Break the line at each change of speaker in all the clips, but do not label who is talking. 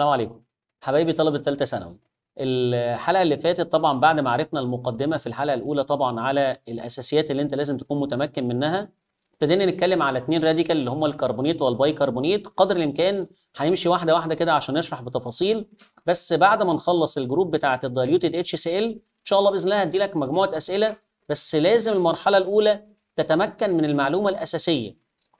السلام عليكم حبايبي طلبه ثالثه ثانوي الحلقه اللي فاتت طبعا بعد ما عرفنا المقدمه في الحلقه الاولى طبعا على الاساسيات اللي انت لازم تكون متمكن منها ابتدينا نتكلم على اثنين راديكال اللي هم الكربونيت والبايكربونيت قدر الامكان هنمشي واحده واحده كده عشان نشرح بتفاصيل بس بعد ما نخلص الجروب بتاعه الدايليوتد اتش سي ال ان شاء الله باذن الله هدي لك مجموعه اسئله بس لازم المرحله الاولى تتمكن من المعلومه الاساسيه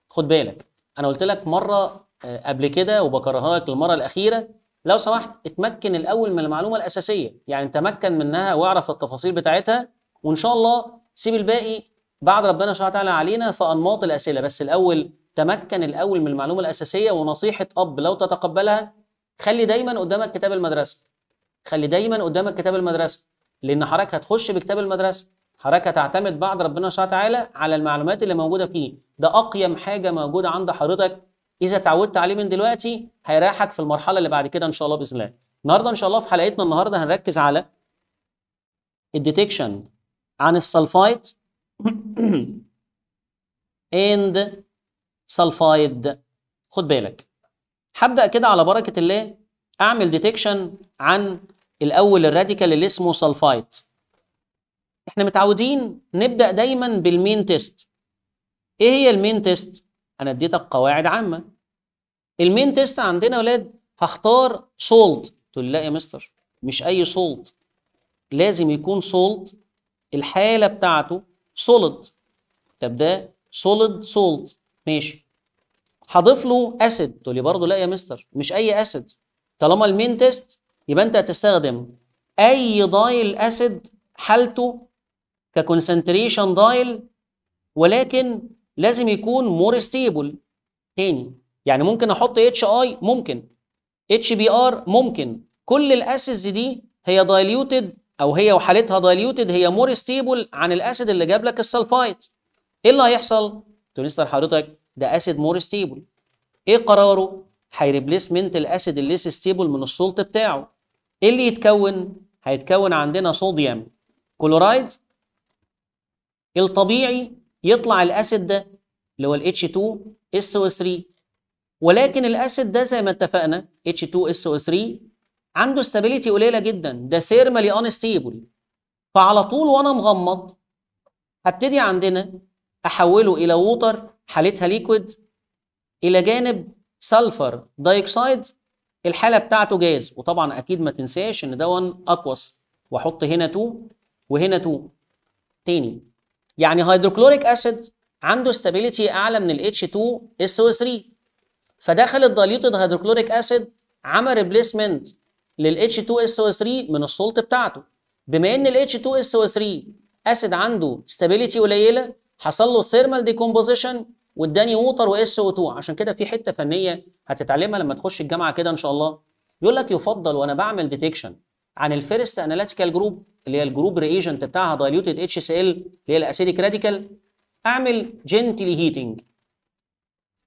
خد بالك انا قلت لك مره آه، قبل كده وبكررها لك للمره الاخيره لو سمحت اتمكن الاول من المعلومه الاساسيه يعني تمكن منها واعرف التفاصيل بتاعتها وان شاء الله سيب الباقي بعد ربنا سبحانه وتعالى علينا في انماط الاسئله بس الاول تمكن الاول من المعلومه الاساسيه ونصيحه اب لو تتقبلها خلي دايما قدامك كتاب المدرسه خلي دايما قدامك كتاب المدرسه لان حضرتك هتخش بكتاب المدرسه حضرتك هتعتمد بعد ربنا سبحانه وتعالى على المعلومات اللي موجوده فيه ده اقيم حاجه موجوده عند حضرتك اذا تعودت عليه من دلوقتي هيريحك في المرحله اللي بعد كده ان شاء الله باذن الله النهارده ان شاء الله في حلقتنا النهارده هنركز على الديتكشن عن السلفايت اند سلفايد خد بالك هبدا كده على بركه الله اعمل ديتكشن عن الاول الراديكال اللي اسمه سلفايت احنا متعودين نبدا دايما بالمين تيست ايه هي المين تيست انا اديتك قواعد عامه المين تيست عندنا يا ولاد هختار سولت تقول لي لا يا مستر مش اي سولت لازم يكون سولت الحاله بتاعته سوليد طب ده سوليد سولت ماشي هضيف له اسيد تقول لي برضه لا يا مستر مش اي اسيد طالما المين تيست يبقى انت هتستخدم اي دايل اسيد حالته ككونسنتريشن دايل ولكن لازم يكون مور ستيبل تاني يعني ممكن احط اتش اي ممكن اتش بي ار ممكن كل الاسيدز دي هي دايليوتد او هي وحالتها دايليوتد هي مور ستيبل عن الاسيد اللي جاب لك السلفايت ايه اللي هيحصل تقول لسه لحضرتك ده اسيد مور ستيبل ايه قراره هيريبليسمنت الاسيد الليس ستيبل من السولت بتاعه ايه اللي يتكون هيتكون عندنا صوديوم كلورايد الطبيعي يطلع الاسيد ده اللي هو ال H2SO3 ولكن الاسيد ده زي ما اتفقنا H2SO3 عنده استابيليتي قليله جدا ده ثيرمالي انستيبل فعلى طول وانا مغمض هبتدي عندنا احوله الى ووتر حالتها ليكويد الى جانب سلفر دايكسايد الحاله بتاعته جاز وطبعا اكيد ما تنساش ان ده اقوس واحط هنا 2 وهنا 2 تاني يعني هيدروكلوريك اسيد عنده استابيليتي اعلى من الاتش 2 اس او 3 فدخل الدايليوتد هيدروكلوريك اسيد عمل ريبليسمنت لل h 2 اس او 3 من السولت بتاعته بما ان الاتش 2 اس او 3 اسيد عنده استابيليتي قليله حصل له ثيرمال ديكومبوزيشن واداني ووتر واس او 2 عشان كده في حته فنيه هتتعلمها لما تخش الجامعه كده ان شاء الله يقول لك يفضل وانا بعمل ديتكشن عن الفيرست اناليتيكال جروب اللي هي الجروب ريجنت بتاعها دايليوتد اتش سي ال اللي هي الاسيديك راديكال اعمل جنتلي هيتنج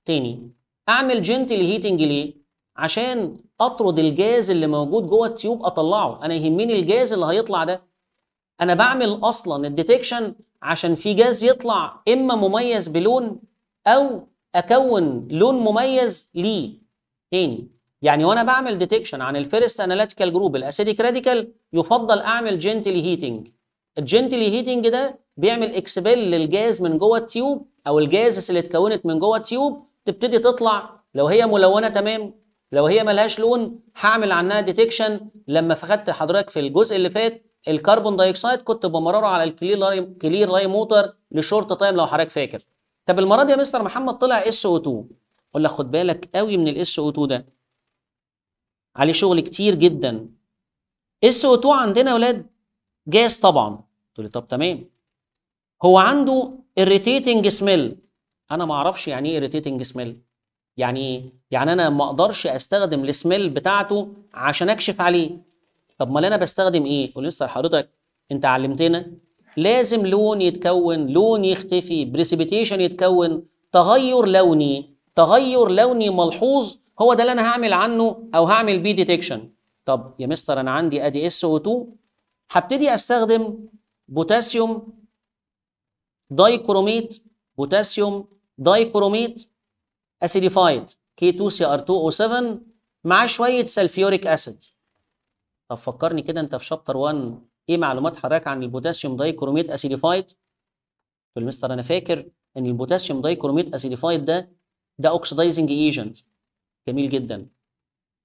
تاني اعمل جنتلي هيتنج ليه عشان اطرد الجاز اللي موجود جوه التيوب اطلعه انا يهمني الجاز اللي هيطلع ده انا بعمل اصلا الديتكشن عشان في جاز يطلع اما مميز بلون او اكون لون مميز ليه تاني يعني وانا بعمل ديتكشن عن الفيرست اناليتيكال جروب الاسيديك راديكال يفضل اعمل جنتلي هيتنج الجنتلي هيتنج ده بيعمل اكسبيل للجاز من جوه التيوب او الجازس اللي اتكونت من جوه التيوب تبتدي تطلع لو هي ملونه تمام لو هي ملهاش لون هعمل عنها ديتكشن لما فخدت حضرتك في الجزء اللي فات الكربون دايوكسيد كنت بمرره على الكلير لاي كلير لاي موتر لشورت تايم لو حضرتك فاكر طب المره دي يا مستر محمد طلع اس او 2 اقول لك خد بالك قوي من الاس او 2 ده عليه شغل كتير جدا اس او 2 عندنا يا ولاد جاز طبعا تقول لي طب تمام هو عنده irritating smell انا ما اعرفش يعني ايه irritating smell يعني ايه يعني انا ما اقدرش استخدم السميل بتاعته عشان اكشف عليه طب امال انا بستخدم ايه قول لسه حضرتك انت علمتنا لازم لون يتكون لون يختفي بريسبيتيشن يتكون تغير لوني تغير لوني ملحوظ هو ده اللي انا هعمل عنه او هعمل بيه ديتكشن طب يا مستر انا عندي ادي اس او 2 هبتدي استخدم بوتاسيوم دايكروميت بوتاسيوم دايكروميت اسيديفايد K2CR2O7 مع شوية سلفيوريك أسيد طب فكرني كده أنت في شابتر 1 إيه معلومات حضرتك عن البوتاسيوم دايكروميت أسيديفايد؟ تقول مستر أنا فاكر إن البوتاسيوم دايكروميت أسيديفايد ده ده أوكسيدايزنج إيجنت جميل جدا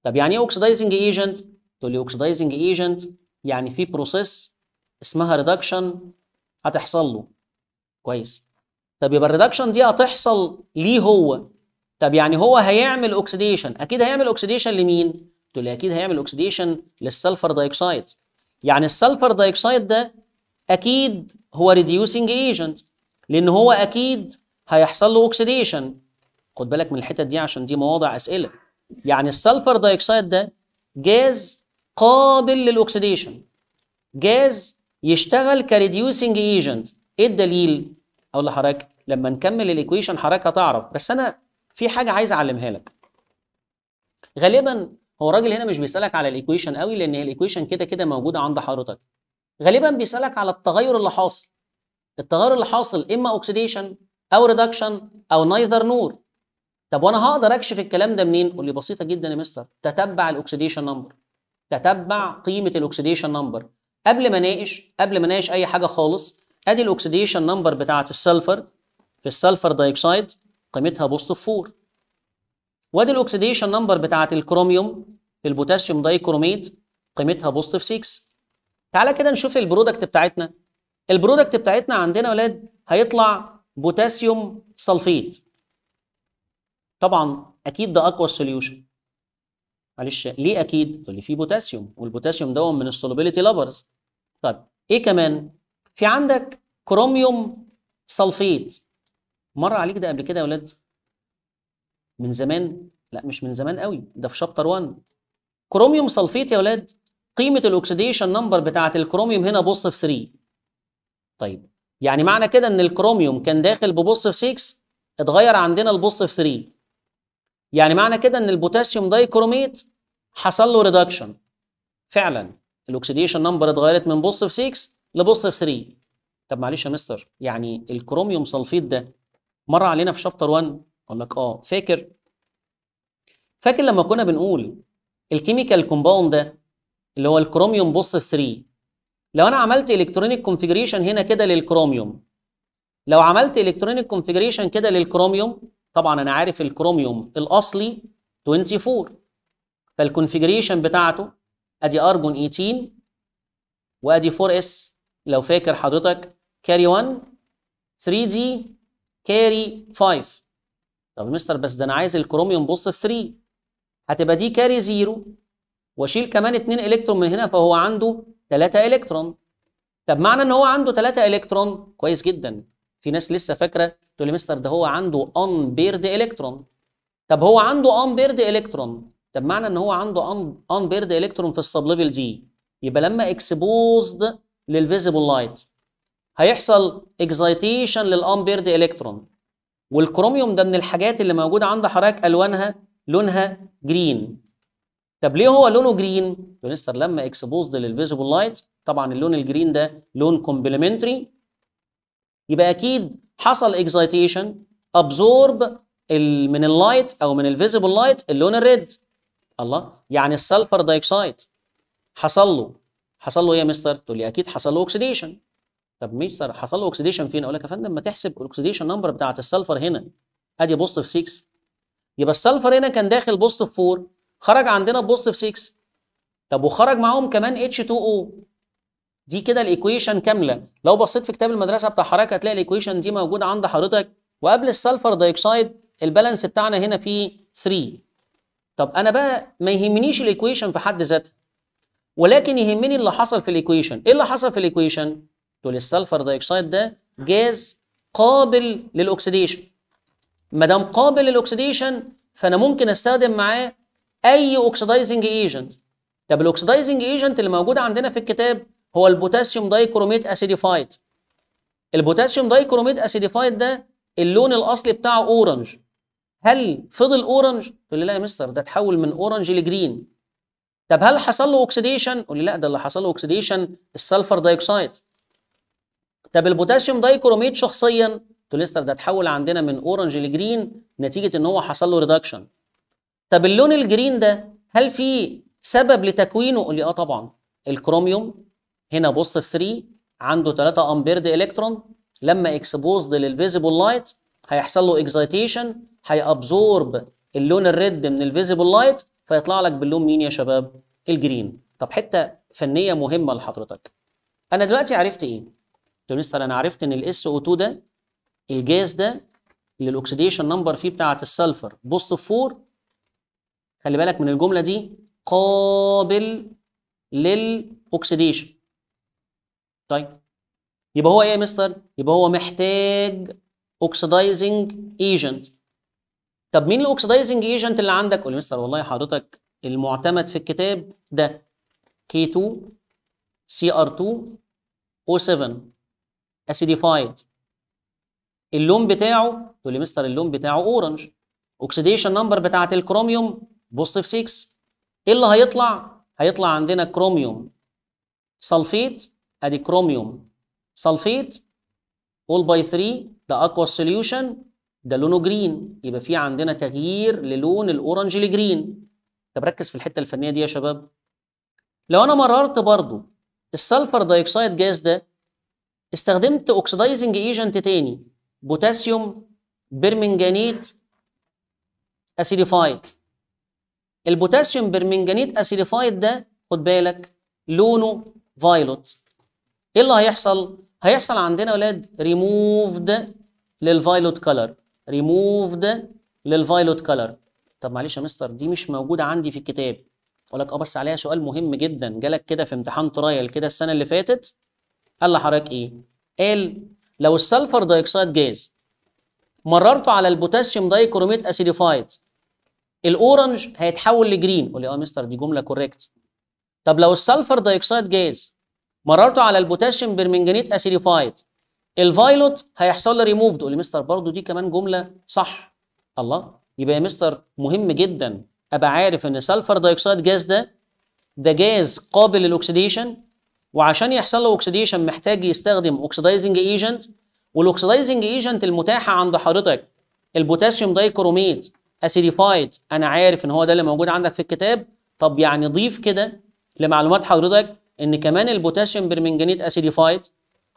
طب يعني إيه أوكسيدايزنج إيجنت؟ تقول لي أوكسيدايزنج إيجنت يعني في بروسيس اسمها ريدكشن هتحصل له كويس طب يبقى الريدكشن دي هتحصل ليه هو طب يعني هو هيعمل اوكسيديشن اكيد هيعمل اوكسيديشن لمين تقول لي اكيد هيعمل اوكسيديشن للسلفر دايوكسيد يعني السلفر دايوكسيد ده اكيد هو ريديوسنج ايجنت لان هو اكيد هيحصل له اوكسيديشن خد بالك من الحتت دي عشان دي مواضع اسئله يعني السلفر دايوكسيد ده جاز قابل للاكسيديشن جاز يشتغل كريديوسنج ايجنت ايه الدليل اقول لحضرتك لما نكمل الايكويشن حضرتك هتعرف بس انا في حاجه عايز اعلمها لك غالبا هو الراجل هنا مش بيسالك على الايكويشن قوي لان الايكويشن كده كده موجوده عند حضرتك غالبا بيسالك على التغير اللي حاصل التغير اللي حاصل اما اوكسيديشن او ريدكشن او نايذر نور طب وانا هقدر اكشف الكلام ده منين قول لي بسيطه جدا يا مستر تتبع الاوكسيديشن نمبر تتبع قيمه الاوكسيديشن نمبر قبل ما اناقش قبل ما اناقش اي حاجه خالص ادي الاكسديشن نمبر بتاعه السلفر في السلفر دايوكسيد قيمتها بوزيتيف 4 وادي الاكسديشن نمبر بتاعه الكروميوم في البوتاسيوم دايكروميت قيمتها بوزيتيف 6 تعالى كده نشوف البرودكت بتاعتنا البرودكت بتاعتنا عندنا يا ولاد هيطلع بوتاسيوم سلفيت طبعا اكيد ده اقوى سوليوشن معلش ليه اكيد؟ تقول لي فيه بوتاسيوم والبوتاسيوم ده من السولوبيليتي لافرز طيب ايه كمان؟ في عندك كروميوم صلفيت مر عليك ده قبل كده يا ولاد من زمان لا مش من زمان قوي ده في شابتر 1 كروميوم صلفيت يا ولاد قيمه الاكسديشن نمبر بتاعه الكروميوم هنا بص في 3 طيب يعني معنى كده ان الكروميوم كان داخل ببص في 6 اتغير عندنا البص في 3 يعني معنى كده ان البوتاسيوم دايكروميت حصل له ريدكشن فعلا الاكسديشن نمبر اتغيرت من بص في 6 لبوصف 3 طب معلش يا مستر يعني الكروميوم سلفيت ده مر علينا في شابتر 1 اقول لك اه فاكر فاكر لما كنا بنقول الكيميكال كومباوند ده اللي هو الكروميوم بص 3 لو انا عملت الكترونيك كونفيجريشن هنا كده للكروميوم لو عملت الكترونيك كونفيجريشن كده للكروميوم طبعا انا عارف الكروميوم الاصلي 24 فالكونفيجريشن بتاعته ادي ارجون 18 e وادي 4 اس لو فاكر حضرتك كاري 1 3 دي كاري 5 طب مستر بس ده انا عايز الكروميوم بص في 3 هتبقى دي كاري 0 واشيل كمان 2 الكترون من هنا فهو عنده 3 الكترون طب معنى ان هو عنده 3 الكترون كويس جدا في ناس لسه فاكره تقول لي مستر ده هو عنده ان بيرد الكترون طب هو عنده ان بيرد الكترون طب معنى ان هو عنده ان بيرد الكترون في السب ليفل دي يبقى لما اكسبوزد للفيزيبل لايت هيحصل اكزايتيشن للامبيرد الكترون والكروميوم ده من الحاجات اللي موجوده عند حضرتك الوانها لونها جرين طب ليه هو لونه جرين لونستر لما اكسبوزد للفيزيبل لايت طبعا اللون الجرين ده لون كومبلمنتري يبقى اكيد حصل اكزايتيشن ابزورب من اللايت او من الفيزيبل لايت اللون الريد الله يعني السلفر دايكسايد حصل له حصل له ايه يا مستر؟ تقول لي اكيد حصل له اوكسيديشن طب مستر حصل له اوكسيديشن فين؟ اقول لك يا فندم ما تحسب الاوكسيديشن نمبر بتاعت السلفر هنا ادي بوست في 6 يبقى السلفر هنا كان داخل بوست في 4 خرج عندنا بوست في 6 طب وخرج معاهم كمان اتش 2 او دي كده الايكويشن كامله لو بصيت في كتاب المدرسه بتاع حضرتك هتلاقي الايكويشن دي موجوده عند حضرتك وقبل السلفر دايوكسايد البالانس بتاعنا هنا فيه 3 طب انا بقى ما يهمنيش الايكويشن في حد ذاتها ولكن يهمني اللي حصل في الايكويشن ايه اللي حصل في الايكويشن تقول السلفر دايوكسيد ده جاز قابل للاكسديشن ما دام قابل للاكسديشن فانا ممكن استخدم معاه اي اوكسيدايزنج ايجنت طب الاوكسيدايزنج ايجنت اللي موجود عندنا في الكتاب هو البوتاسيوم دايكروميت اسيديفايد البوتاسيوم دايكروميت اسيديفايد ده اللون الاصلي بتاعه اورنج هل فضل اورنج تقول لي لا يا مستر ده اتحول من اورنج لجرين طب هل حصل له اوكسيديشن؟ قول لي لا ده اللي حصل له اوكسيديشن السلفر دايوكسايد. طب البوتاسيوم دايكروميت شخصيا توليستر ده اتحول عندنا من اورنج لجرين نتيجه ان هو حصل له ريدكشن. طب اللون الجرين ده هل في سبب لتكوينه؟ قول لي اه طبعا الكروميوم هنا بص في 3 عنده 3 امبيرد الكترون لما اكسبوزد للفيزيبل لايت هيحصل له اكزايتيشن هيابزورب اللون الريد من الفيزيبل لايت فيطلع لك باللون مين يا شباب الجرين طب حته فنيه مهمه لحضرتك انا دلوقتي عرفت ايه تقول مستر انا عرفت ان الاس او 2 ده الجاز ده اللي الاكسديشن نمبر فيه بتاعه السلفر بوست 4 خلي بالك من الجمله دي قابل للاكسديشن. طيب يبقى هو ايه يا مستر يبقى هو محتاج اوكسيدايزنج ايجنت طب مين الاوكسيدايزنج ايجنت اللي عندك؟ قول لي مستر والله حضرتك المعتمد في الكتاب ده K2 CR2 O7 اسيديفايد اللون بتاعه تقول لي مستر اللون بتاعه اورنج اوكسيديشن نمبر بتاعت الكروميوم بوزيتيف 6 ايه اللي هيطلع؟ هيطلع عندنا كروميوم سلفيت ادي كروميوم سلفيت اول باي 3 ده اقوى سوليوشن ده لونه جرين يبقى في عندنا تغيير للون الاورنج لجرين طب ركز في الحته الفنيه دي يا شباب لو انا مررت برضو السلفر دايكسايد جاز ده استخدمت اوكسيدايزنج ايجنت تاني بوتاسيوم برمنجانيت اسيديفايد البوتاسيوم برمنجانيت اسيديفايد ده خد بالك لونه فايلوت ايه اللي هيحصل هيحصل عندنا يا ولاد ريموفد للفايلوت كلر ريموفد للفايلوت كلر طب معلش يا مستر دي مش موجوده عندي في الكتاب اقول لك اه بس عليها سؤال مهم جدا جالك كده في امتحان ترايل كده السنه اللي فاتت قال لحضرتك ايه قال لو السلفر دايكسايد جاز مررته على البوتاسيوم دايكروميت اسيديفايد الاورنج هيتحول لجرين قول لي اه مستر دي جمله كوريكت طب لو السلفر دايكسايد جاز مررته على البوتاسيوم برمنجانيت اسيديفايد الفايلوت هيحصل له ريموف تقول لي مستر برضه دي كمان جمله صح الله يبقى يا مستر مهم جدا ابقى عارف ان سلفر دايوكسيد جاز ده ده جاز قابل للاكسديشن وعشان يحصل له اكسديشن محتاج يستخدم اوكسيدايزنج ايجنت والاوكسيدايزنج ايجنت المتاحه عند حضرتك البوتاسيوم دايكروميت اسيديفايد انا عارف ان هو ده اللي موجود عندك في الكتاب طب يعني ضيف كده لمعلومات حضرتك ان كمان البوتاسيوم برمنجانيت اسيديفايد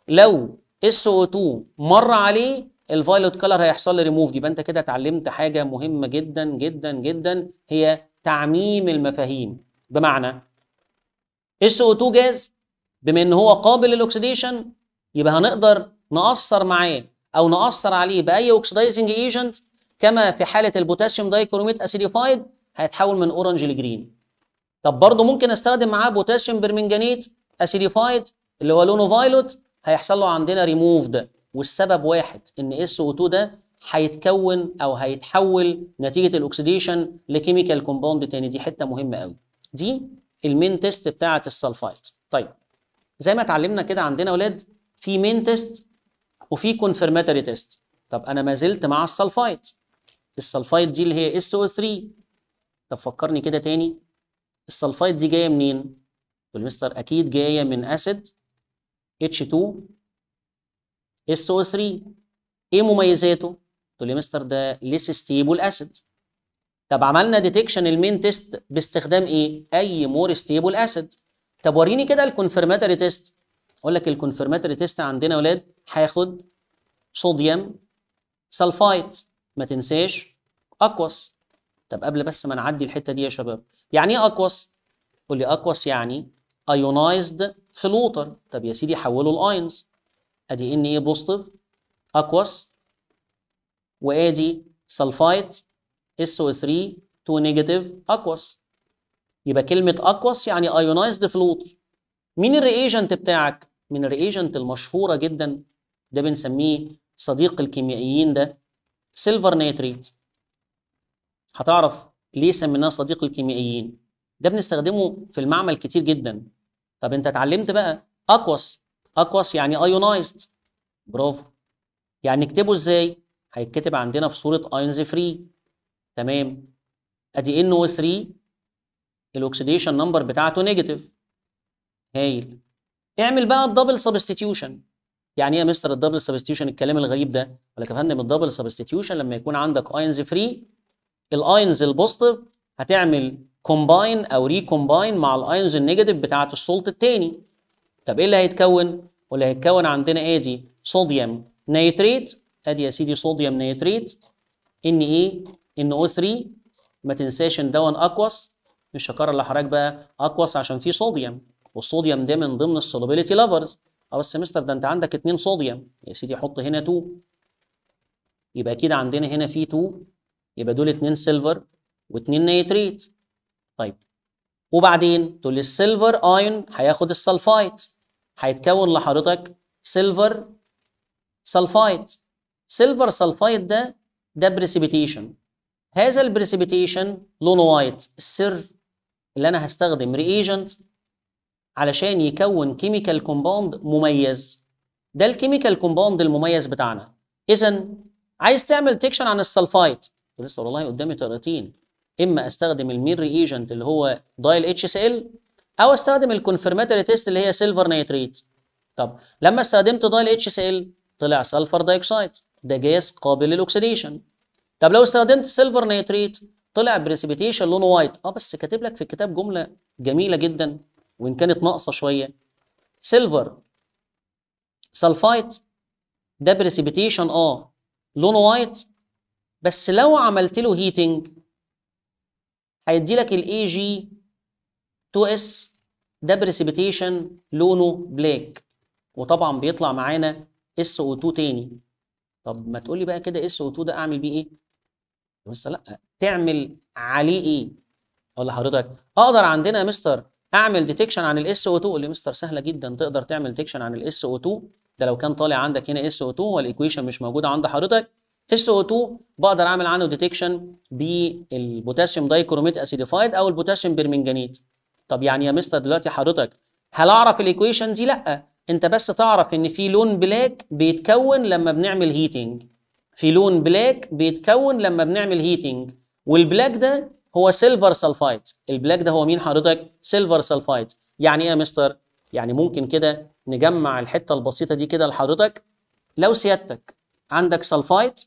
لو اس او 2 مر عليه الفايلوت كلر هيحصل لي ريموف يبقى انت كده اتعلمت حاجه مهمه جدا جدا جدا هي تعميم المفاهيم بمعني اس او SO2 جاز بما ان هو قابل للاكسديشن يبقى هنقدر نأثر معاه او نأثر عليه باي اوكسيدايزنج ايجنت كما في حاله البوتاسيوم دايكروميت اسيديفايد هيتحول من اورنج لجرين طب برضه ممكن استخدم معاه بوتاسيوم برمنجانيت اسيديفايد اللي هو لونه فايلوت هيحصل له عندنا ريموف ده والسبب واحد ان اس او 2 ده هيتكون او هيتحول نتيجه الاكسديشن لكيميكال كومباوند تاني دي حته مهمه قوي دي المين تيست بتاعه السلفايت طيب زي ما اتعلمنا كده عندنا يا اولاد في مين تيست وفي كونفيرماتوري تيست طب انا ما زلت مع السلفايت السلفايت دي اللي هي اس او 3 طب فكرني كده تاني السلفايت دي جايه منين؟ والمستر اكيد جايه من اسيد H2 SO3 ايه مميزاته؟ تقول لي مستر ده ليس ستيبل اسيد طب عملنا ديتكشن المين تيست باستخدام ايه؟ اي مور ستيبل اسيد طب وريني كده الكونفرماتوري تيست اقول لك الكونفرماتوري تيست عندنا يا ولاد هياخد صوديوم سلفايت ما تنساش اكوس طب قبل بس ما نعدي الحته دي يا شباب يعني ايه اكوس؟ قول لي اكوس يعني ايونايزد في الووتر طب يا سيدي حوله الاينز ادي ان ايه بوزيتيف اكواس وادي سلفايت او 3 تو نيجاتيف اكواس يبقى كلمه اكواس يعني ايونايزد في الووتر مين الرياجنت بتاعك من الرياجنت المشهوره جدا ده بنسميه صديق الكيميائيين ده سيلفر نيتريت هتعرف ليه سميناه صديق الكيميائيين ده بنستخدمه في المعمل كتير جدا طب انت اتعلمت بقى اقوس اقوس يعني ايونايزد برافو يعني نكتبه ازاي هيتكتب عندنا في صوره ايونز فري تمام ادي ان او 3 الاكسديشن نمبر بتاعته نيجاتيف هايل اعمل بقى الدبل سبستيتيوشن يعني ايه يا مستر الدبل سبستيتيوشن الكلام الغريب ده ولا يا فندم الدبل سبستيتيوشن لما يكون عندك ايونز فري الاينز البوزيتيف هتعمل كومباين او ريكومباين مع الايونز النيجاتيف بتاعه السولت الثاني طب ايه اللي هيتكون واللي هيتكون عندنا ادي إيه صوديوم نيتريت ادي يا سيدي صوديوم نيتريت ان ايه ان او 3 ما تنساش ان دون اكواس مش هكرر لحضرتك بقى اكواس عشان فيه صوديوم والصوديوم ده من ضمن السولوبيليتي لافرز اه بس مستر ده انت عندك اتنين صوديوم يا سيدي حط هنا 2 يبقى كده عندنا هنا في 2 يبقى دول اتنين سيلفر واتنين نيتريت طيب وبعدين تقول لي السيلفر ايون هياخد السلفايت هيتكون لحضرتك سيلفر سلفايت سيلفر سلفايت ده ده بريسيبيتيشن هذا البريسيبيتيشن لونه وايت السر اللي انا هستخدم ريجنت علشان يكون كيميكال كومباوند مميز ده الكيميكال كومباوند المميز بتاعنا اذا عايز تعمل تكشن عن السلفايت لسه والله قدامي طريقتين اما استخدم المين ريجنت اللي هو دايل اتش اس ال او استخدم الكونفرماتوري تيست اللي هي سيلفر نيتريت طب لما استخدمت دايل اتش اس ال طلع سلفر دايوكسايد ده جاز قابل للاكسديشن طب لو استخدمت سيلفر نيتريت طلع بريسبيتيشن لونه وايت اه بس كاتب لك في الكتاب جمله جميله جدا وان كانت ناقصه شويه سيلفر سلفايت ده بريسبيتيشن اه لونه وايت بس لو عملت له هيتنج هيدي لك الاي جي 2 اس ده بريسبيتيشن لونه بلاك وطبعا بيطلع معانا اس او 2 تاني طب ما تقول لي بقى كده اس او 2 ده اعمل بيه ايه؟ بس لا تعمل عليه ايه؟ اقول لحضرتك اقدر عندنا يا مستر اعمل ديتكشن عن الاس او 2 اللي مستر سهله جدا تقدر تعمل ديتكشن عن الاس او 2 ده لو كان طالع عندك هنا اس او 2 هو الايكويشن مش موجوده عند حضرتك SO2 بقدر اعمل عنه ديتكشن بالبوتاسيوم دايكروميت اسيديفايد او البوتاسيوم برمنجانيت طب يعني يا مستر دلوقتي حضرتك هل اعرف الايكويشن دي لا انت بس تعرف ان في لون بلاك بيتكون لما بنعمل هيتنج في لون بلاك بيتكون لما بنعمل هيتنج والبلاك ده هو سيلفر سلفايت البلاك ده هو مين حضرتك سيلفر سلفايت يعني ايه يا مستر يعني ممكن كده نجمع الحته البسيطه دي كده لحضرتك لو سيادتك عندك سلفايت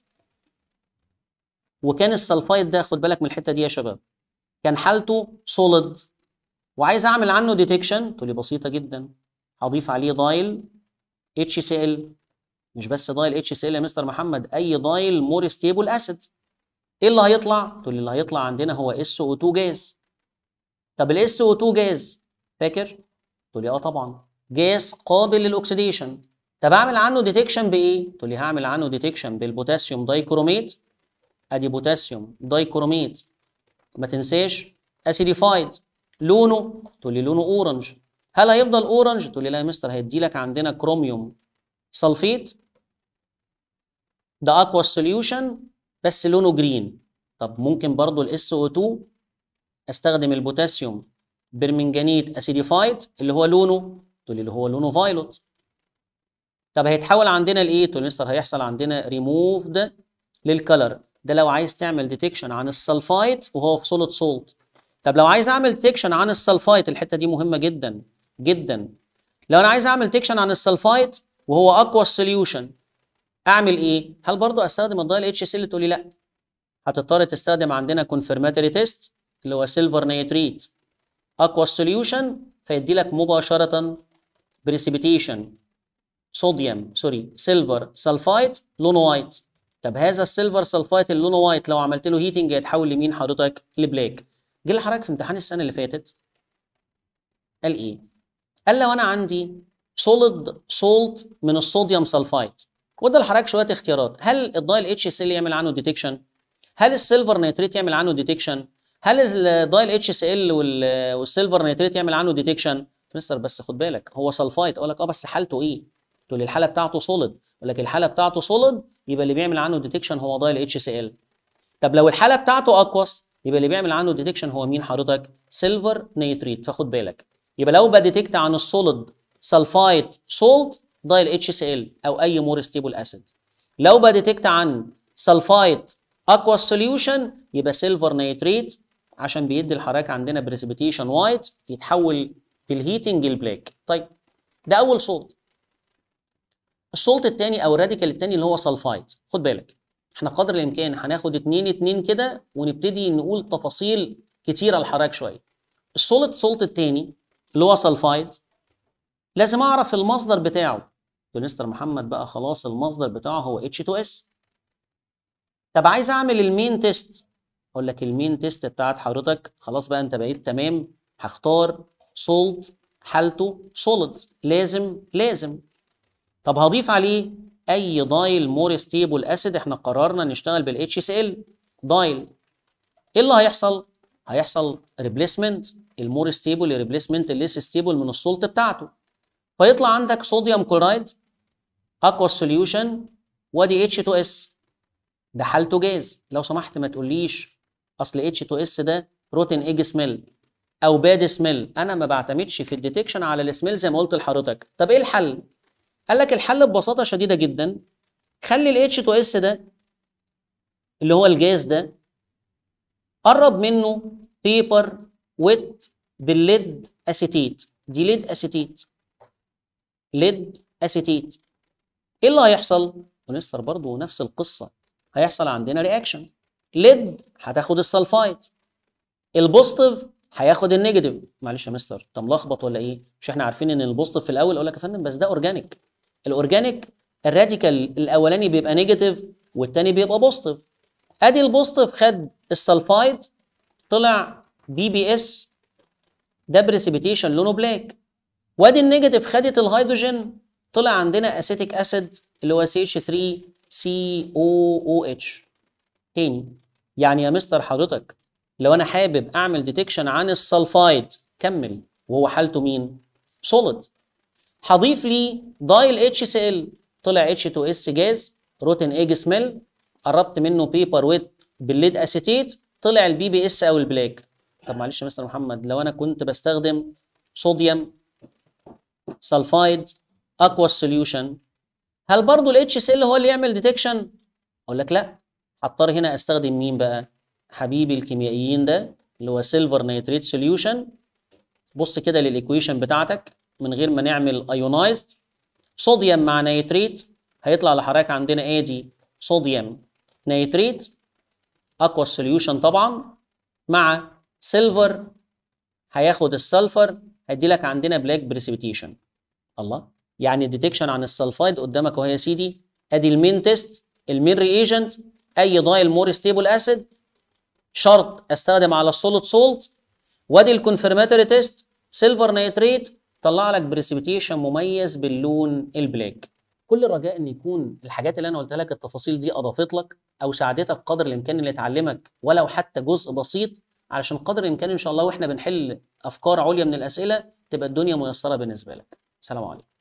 وكان السلفايد ده خد بالك من الحته دي يا شباب كان حالته سوليد وعايز اعمل عنه ديتكشن تقول لي بسيطه جدا هضيف عليه دايل اتش سي ال مش بس دايل اتش سي ال يا مستر محمد اي دايل مور ستيبل اسيد ايه اللي هيطلع؟ تقول لي اللي هيطلع عندنا هو اس او 2 جاز طب الاس او 2 جاز فاكر؟ تقول لي اه طبعا جاز قابل للاكسديشن طب اعمل عنه ديتكشن بايه؟ تقول لي هعمل عنه ديتكشن بالبوتاسيوم دايكروميت ادي بوتاسيوم دايكروميت ما تنساش اسيديفايد لونه تقول لي لونه اورنج هل هيفضل اورنج تقول لي لا يا مستر هيدي لك عندنا كروميوم سلفيت ده اقوى سوليوشن بس لونه جرين طب ممكن برضو الاس او 2 استخدم البوتاسيوم برمنجانيت اسيديفايد اللي هو لونه تقول لي اللي هو لونه فايلوت طب هيتحول عندنا لايه تقول لي مستر هيحصل عندنا ريموفد للكلر ده لو عايز تعمل ديتكشن عن السلفايت وهو في سوليد سولت طب لو عايز اعمل ديتكشن عن السلفايت الحته دي مهمه جدا جدا لو انا عايز اعمل ديتكشن عن السلفايت وهو اقوى سوليوشن اعمل ايه هل برضو استخدم الدايل اتش سي اللي تقول لي لا هتضطر تستخدم عندنا كونفيرماتوري تيست اللي هو سيلفر نيتريت اقوى سوليوشن فيدي لك مباشره بريسيبيتيشن صوديوم سوري سيلفر سلفايت لون وايت طب هذا السيلفر سلفايت اللي لونه وايت لو عملت له هيتنج هيتحول لمين حضرتك؟ لبلاك. جه لحضرتك في امتحان السنه اللي فاتت قال ايه؟ قال لو انا عندي سوليد سولت من الصوديوم سلفايت وده لحضرتك شويه اختيارات هل الدايل اتش اس ال يعمل عنه ديتكشن؟ هل السيلفر نيتريت يعمل عنه ديتكشن؟ هل الدايل اتش اس ال والسيلفر نيتريت يعمل عنه ديتكشن؟ مستر بس خد بالك هو سلفايت اقول لك اه بس حالته ايه؟ تقول لي الحاله بتاعته سوليد اقول لك الحاله بتاعته سوليد يبقى اللي بيعمل عنه ديتكشن هو ضايل اتش سي ال طب لو الحاله بتاعته اقوس يبقى اللي بيعمل عنه ديتكشن هو مين حضرتك سيلفر نيتريت فخد بالك يبقى لو بديتكت عن السوليد سلفايت سولت ضايل اتش سي ال او اي مور ستيبل اسيد لو بديتكت عن سلفايت اقوس سوليوشن يبقى سيلفر نيتريت عشان بيدي الحراك عندنا بريسبيتيشن وايت يتحول بالهيتنج البلاك طيب ده اول صوت السولت الثاني او الراديكال الثاني اللي هو سلفايد خد بالك احنا قدر الامكان هناخد اتنين اتنين كده ونبتدي نقول تفاصيل كتيره لحضرتك شويه السوليد سولت الثاني اللي هو سلفايد لازم اعرف المصدر بتاعه تقول مستر محمد بقى خلاص المصدر بتاعه هو H2S طب عايز اعمل المين تيست اقول لك المين تيست بتاعت حضرتك خلاص بقى انت بقيت تمام هختار سولت حالته سوليد لازم لازم طب هضيف عليه اي دايل مور ستيبل اسيد احنا قررنا نشتغل بالاتش اس ال دايل ايه اللي هيحصل هيحصل ريبليسمنت المور ستيبل ريبليسمنت الليس ستيبل من السولت بتاعته فيطلع عندك صوديوم كلورايد اكوا سوليوشن ودي اتش 2 اس ده حالته جاز لو سمحت ما تقوليش اصل اتش 2 اس ده روتين ايج سميل او باد سميل انا ما بعتمدش في الديتكشن على السميل زي ما قلت لحضرتك طب ايه الحل قال لك الحل ببساطه شديده جدا خلي الاتش 2 اس ده اللي هو الجاز ده قرب منه بيبر ويت بالليد اسيتيت دي ليد اسيتيت ليد اسيتيت ايه اللي هيحصل ونستر برضه نفس القصه هيحصل عندنا رياكشن ليد هتاخد السلفايت البوستيف هياخد النيجاتيف معلش يا مستر انت ملخبط ولا ايه مش احنا عارفين ان البوستيف في الاول اقول لك يا فندم بس ده اورجانيك الاورجانيك الراديكال الاولاني بيبقى نيجاتيف والتاني بيبقى بوزيتيف ادي البوزيتيف خد السلفايد طلع بي بي اس ده بريسبيتيشن لونه بلاك وادي النيجاتيف خدت الهيدروجين طلع عندنا اسيتيك اسيد اللي هو سي اتش 3 سي او او اتش تاني يعني يا مستر حضرتك لو انا حابب اعمل ديتكشن عن السلفايد كمل وهو حالته مين؟ سوليد هضيف ليه دايل اتش سي ال طلع اتش 2 اس جاز روتن ايج سميل قربت منه بيبر ويت بالليد اسيتيت طلع البي بي اس او البلاك طب معلش يا مستر محمد لو انا كنت بستخدم صوديوم سلفايد اكوا سوليوشن هل برضه الاتش اس ال هو اللي يعمل ديتكشن اقول لك لا هضطر هنا استخدم مين بقى حبيبي الكيميائيين ده اللي هو سيلفر نيتريت سوليوشن بص كده للايكويشن بتاعتك من غير ما نعمل ايونايزد صوديوم مع نيتريت هيطلع لحضرتك عندنا ادي صوديوم نيتريت اقوى سوليوشن طبعا مع سيلفر هياخد السلفر هيدي لك عندنا بلاك بريسبيتيشن الله يعني الديتكشن عن السلفايد قدامك اهو يا سيدي ادي المين تيست المين ريجنت اي ضايل مور ستيبل اسيد شرط استخدم على السوليد سولت وادي الكونفرماتوري تيست سيلفر نيتريت طلع لك بريسبيتيشن مميز باللون البلاك كل الرجاء ان يكون الحاجات اللي انا قلت لك التفاصيل دي اضافت لك او ساعدتك قدر الامكان اللي تعلمك ولو حتى جزء بسيط علشان قدر الامكان ان شاء الله واحنا بنحل افكار عليا من الاسئله تبقى الدنيا ميسره بالنسبه لك سلام عليكم